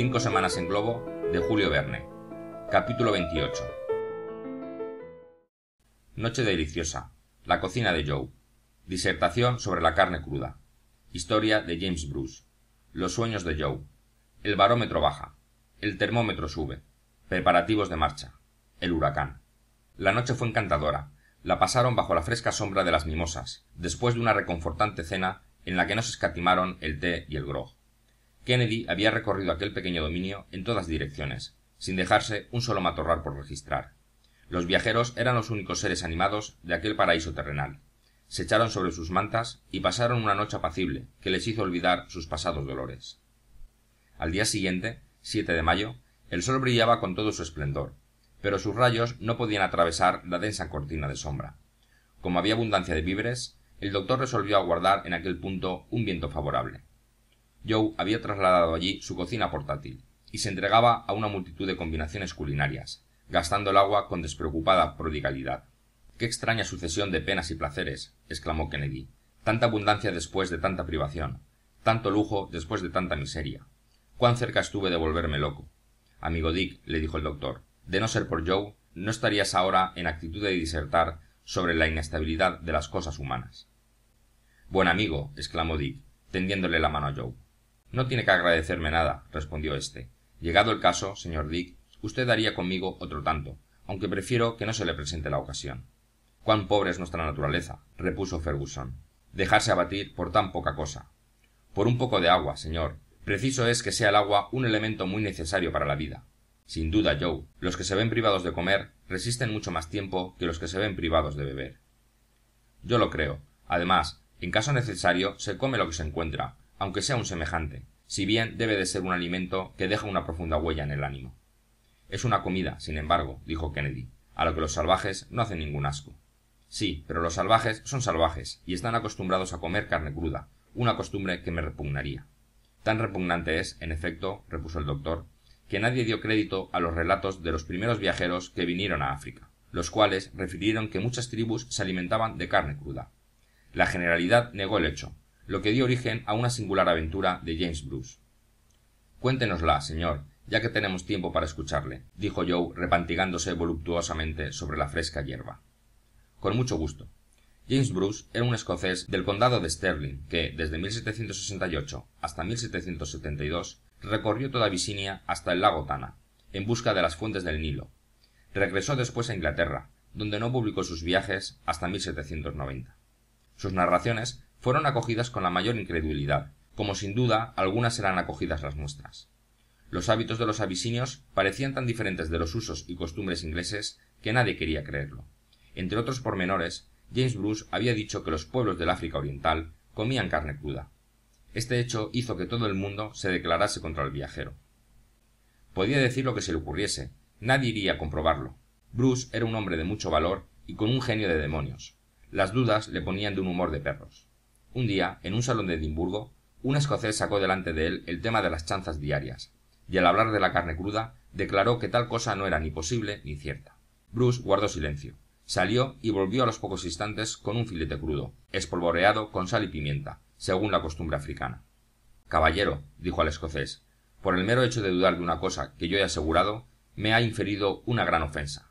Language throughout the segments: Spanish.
Cinco semanas en globo de Julio Verne. Capítulo 28. Noche deliciosa. La cocina de Joe. Disertación sobre la carne cruda. Historia de James Bruce. Los sueños de Joe. El barómetro baja. El termómetro sube. Preparativos de marcha. El huracán. La noche fue encantadora. La pasaron bajo la fresca sombra de las mimosas, después de una reconfortante cena en la que no se escatimaron el té y el grog. Kennedy había recorrido aquel pequeño dominio en todas direcciones, sin dejarse un solo matorral por registrar. Los viajeros eran los únicos seres animados de aquel paraíso terrenal. Se echaron sobre sus mantas y pasaron una noche apacible que les hizo olvidar sus pasados dolores. Al día siguiente, 7 de mayo, el sol brillaba con todo su esplendor, pero sus rayos no podían atravesar la densa cortina de sombra. Como había abundancia de víveres, el doctor resolvió aguardar en aquel punto un viento favorable. Joe había trasladado allí su cocina portátil y se entregaba a una multitud de combinaciones culinarias, gastando el agua con despreocupada prodigalidad. Qué extraña sucesión de penas y placeres, exclamó Kennedy. Tanta abundancia después de tanta privación, tanto lujo después de tanta miseria. Cuán cerca estuve de volverme loco. Amigo Dick, le dijo el doctor, de no ser por Joe, no estarías ahora en actitud de disertar sobre la inestabilidad de las cosas humanas. Buen amigo, exclamó Dick, tendiéndole la mano a Joe no tiene que agradecerme nada respondió éste llegado el caso señor dick usted haría conmigo otro tanto aunque prefiero que no se le presente la ocasión cuán pobre es nuestra naturaleza repuso Ferguson. dejarse abatir por tan poca cosa por un poco de agua señor preciso es que sea el agua un elemento muy necesario para la vida sin duda joe los que se ven privados de comer resisten mucho más tiempo que los que se ven privados de beber yo lo creo además en caso necesario se come lo que se encuentra aunque sea un semejante, si bien debe de ser un alimento que deja una profunda huella en el ánimo. Es una comida, sin embargo, dijo Kennedy, a lo que los salvajes no hacen ningún asco. Sí, pero los salvajes son salvajes y están acostumbrados a comer carne cruda, una costumbre que me repugnaría. Tan repugnante es, en efecto, repuso el doctor, que nadie dio crédito a los relatos de los primeros viajeros que vinieron a África, los cuales refirieron que muchas tribus se alimentaban de carne cruda. La generalidad negó el hecho, lo que dio origen a una singular aventura de James Bruce. Cuéntenosla, señor, ya que tenemos tiempo para escucharle, dijo Joe, repantigándose voluptuosamente sobre la fresca hierba. Con mucho gusto. James Bruce era un escocés del condado de Stirling que, desde 1768 hasta 1772, recorrió toda Visinia hasta el lago Tana, en busca de las fuentes del Nilo. Regresó después a Inglaterra, donde no publicó sus viajes hasta 1790. Sus narraciones fueron acogidas con la mayor incredulidad, como sin duda algunas eran acogidas las nuestras. Los hábitos de los abisinios parecían tan diferentes de los usos y costumbres ingleses que nadie quería creerlo. Entre otros pormenores, James Bruce había dicho que los pueblos del África Oriental comían carne cruda. Este hecho hizo que todo el mundo se declarase contra el viajero. Podía decir lo que se le ocurriese, nadie iría a comprobarlo. Bruce era un hombre de mucho valor y con un genio de demonios. Las dudas le ponían de un humor de perros un día en un salón de edimburgo un escocés sacó delante de él el tema de las chanzas diarias y al hablar de la carne cruda declaró que tal cosa no era ni posible ni cierta bruce guardó silencio salió y volvió a los pocos instantes con un filete crudo espolvoreado con sal y pimienta según la costumbre africana caballero dijo al escocés por el mero hecho de dudar de una cosa que yo he asegurado me ha inferido una gran ofensa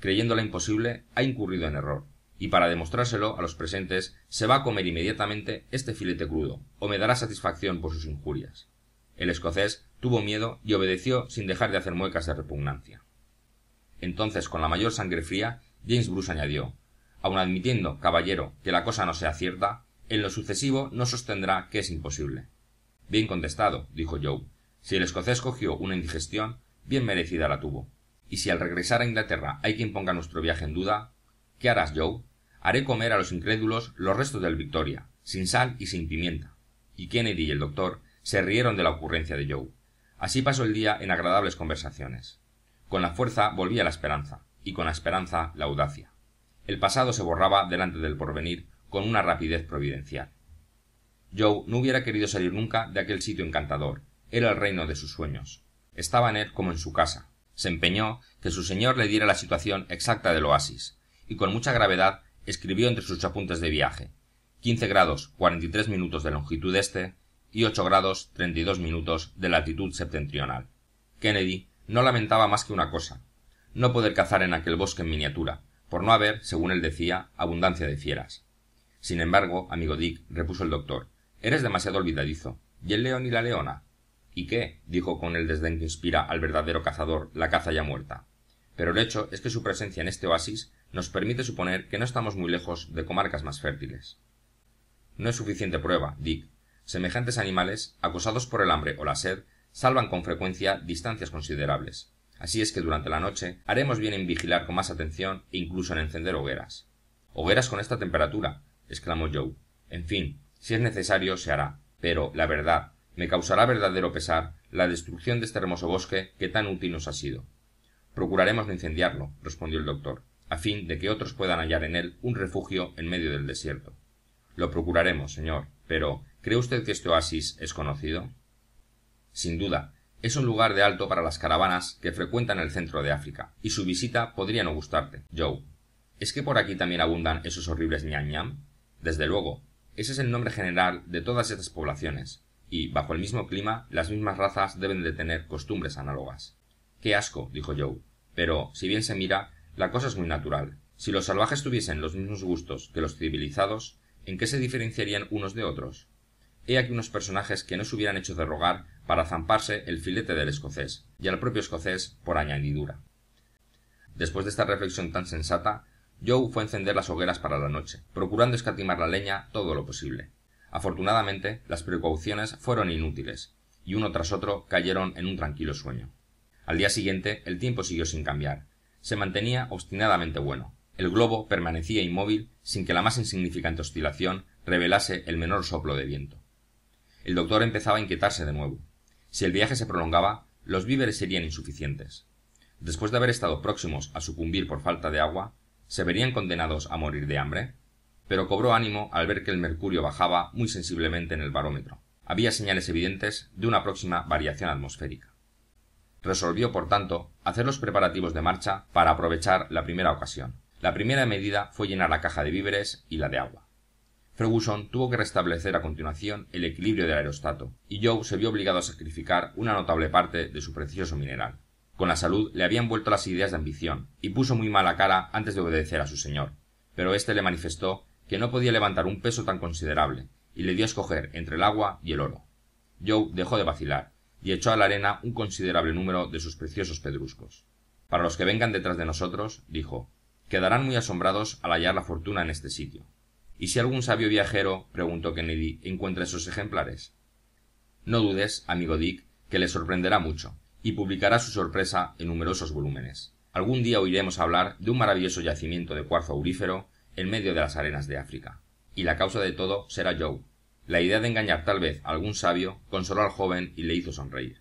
creyéndola imposible ha incurrido en error y para demostrárselo a los presentes se va a comer inmediatamente este filete crudo, o me dará satisfacción por sus injurias. El escocés tuvo miedo y obedeció sin dejar de hacer muecas de repugnancia. Entonces, con la mayor sangre fría, James Bruce añadió aun admitiendo, caballero, que la cosa no sea cierta, en lo sucesivo no sostendrá que es imposible. Bien contestado, dijo Joe. Si el escocés cogió una indigestión, bien merecida la tuvo. Y si al regresar a Inglaterra hay quien ponga nuestro viaje en duda, ¿qué harás, Joe? Haré comer a los incrédulos los restos del Victoria, sin sal y sin pimienta. Y Kennedy y el doctor se rieron de la ocurrencia de Joe. Así pasó el día en agradables conversaciones. Con la fuerza volvía la esperanza, y con la esperanza la audacia. El pasado se borraba delante del porvenir con una rapidez providencial. Joe no hubiera querido salir nunca de aquel sitio encantador. Era el reino de sus sueños. Estaba en él como en su casa. Se empeñó que su señor le diera la situación exacta del oasis, y con mucha gravedad escribió entre sus apuntes de viaje quince grados tres minutos de longitud este y ocho grados dos minutos de latitud septentrional. Kennedy no lamentaba más que una cosa, no poder cazar en aquel bosque en miniatura, por no haber, según él decía, abundancia de fieras. Sin embargo, amigo Dick, repuso el doctor, eres demasiado olvidadizo. ¿Y el león y la leona? ¿Y qué? dijo con el desdén que inspira al verdadero cazador la caza ya muerta. Pero el hecho es que su presencia en este oasis nos permite suponer que no estamos muy lejos de comarcas más fértiles. No es suficiente prueba, Dick. Semejantes animales, acosados por el hambre o la sed, salvan con frecuencia distancias considerables. Así es que durante la noche haremos bien en vigilar con más atención e incluso en encender hogueras. Hogueras con esta temperatura, exclamó Joe. En fin, si es necesario, se hará. Pero, la verdad, me causará verdadero pesar la destrucción de este hermoso bosque que tan útil nos ha sido. Procuraremos no incendiarlo, respondió el doctor a fin de que otros puedan hallar en él un refugio en medio del desierto. Lo procuraremos, señor, pero ¿cree usted que este oasis es conocido? Sin duda, es un lugar de alto para las caravanas que frecuentan el centro de África, y su visita podría no gustarte, Joe. ¿Es que por aquí también abundan esos horribles ñam ñam? Desde luego, ese es el nombre general de todas estas poblaciones, y bajo el mismo clima las mismas razas deben de tener costumbres análogas. Qué asco, dijo Joe. Pero, si bien se mira, la cosa es muy natural si los salvajes tuviesen los mismos gustos que los civilizados en qué se diferenciarían unos de otros he aquí unos personajes que no se hubieran hecho de rogar para zamparse el filete del escocés y al propio escocés por añadidura después de esta reflexión tan sensata joe fue a encender las hogueras para la noche procurando escatimar la leña todo lo posible afortunadamente las precauciones fueron inútiles y uno tras otro cayeron en un tranquilo sueño al día siguiente el tiempo siguió sin cambiar se mantenía obstinadamente bueno. El globo permanecía inmóvil sin que la más insignificante oscilación revelase el menor soplo de viento. El doctor empezaba a inquietarse de nuevo. Si el viaje se prolongaba, los víveres serían insuficientes. Después de haber estado próximos a sucumbir por falta de agua, ¿se verían condenados a morir de hambre? Pero cobró ánimo al ver que el mercurio bajaba muy sensiblemente en el barómetro. Había señales evidentes de una próxima variación atmosférica resolvió, por tanto, hacer los preparativos de marcha para aprovechar la primera ocasión. La primera medida fue llenar la caja de víveres y la de agua. Ferguson tuvo que restablecer a continuación el equilibrio del aerostato, y Joe se vio obligado a sacrificar una notable parte de su precioso mineral. Con la salud le habían vuelto las ideas de ambición, y puso muy mala cara antes de obedecer a su señor, pero éste le manifestó que no podía levantar un peso tan considerable, y le dio a escoger entre el agua y el oro. Joe dejó de vacilar, y echó a la arena un considerable número de sus preciosos pedruscos. Para los que vengan detrás de nosotros, dijo, quedarán muy asombrados al hallar la fortuna en este sitio. ¿Y si algún sabio viajero, preguntó Kennedy, encuentra esos ejemplares? No dudes, amigo Dick, que le sorprenderá mucho, y publicará su sorpresa en numerosos volúmenes. Algún día oiremos hablar de un maravilloso yacimiento de cuarzo aurífero en medio de las arenas de África. Y la causa de todo será Joe, la idea de engañar tal vez a algún sabio consoló al joven y le hizo sonreír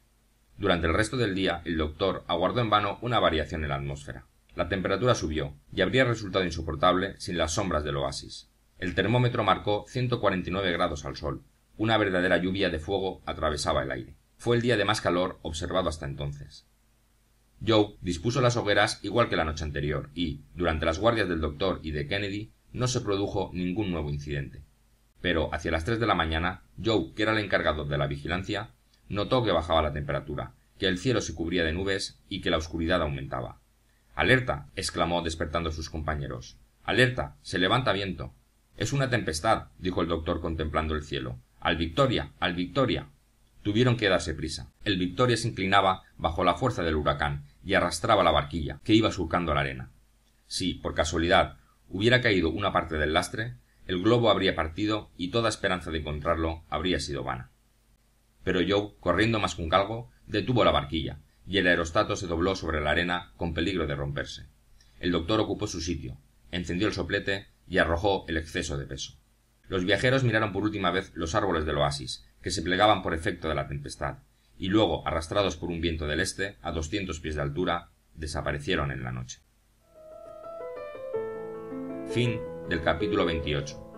durante el resto del día el doctor aguardó en vano una variación en la atmósfera la temperatura subió y habría resultado insoportable sin las sombras del oasis el termómetro marcó ciento grados al sol una verdadera lluvia de fuego atravesaba el aire fue el día de más calor observado hasta entonces joe dispuso las hogueras igual que la noche anterior y durante las guardias del doctor y de kennedy no se produjo ningún nuevo incidente pero hacia las tres de la mañana joe que era el encargado de la vigilancia notó que bajaba la temperatura que el cielo se cubría de nubes y que la oscuridad aumentaba alerta exclamó despertando a sus compañeros alerta se levanta viento es una tempestad dijo el doctor contemplando el cielo al victoria al victoria tuvieron que darse prisa el victoria se inclinaba bajo la fuerza del huracán y arrastraba la barquilla que iba surcando la arena si por casualidad hubiera caído una parte del lastre el globo habría partido y toda esperanza de encontrarlo habría sido vana. Pero Joe, corriendo más que un galgo, detuvo la barquilla, y el aerostato se dobló sobre la arena con peligro de romperse. El doctor ocupó su sitio, encendió el soplete y arrojó el exceso de peso. Los viajeros miraron por última vez los árboles del oasis, que se plegaban por efecto de la tempestad, y luego, arrastrados por un viento del este, a doscientos pies de altura, desaparecieron en la noche. Fin del capítulo veintiocho...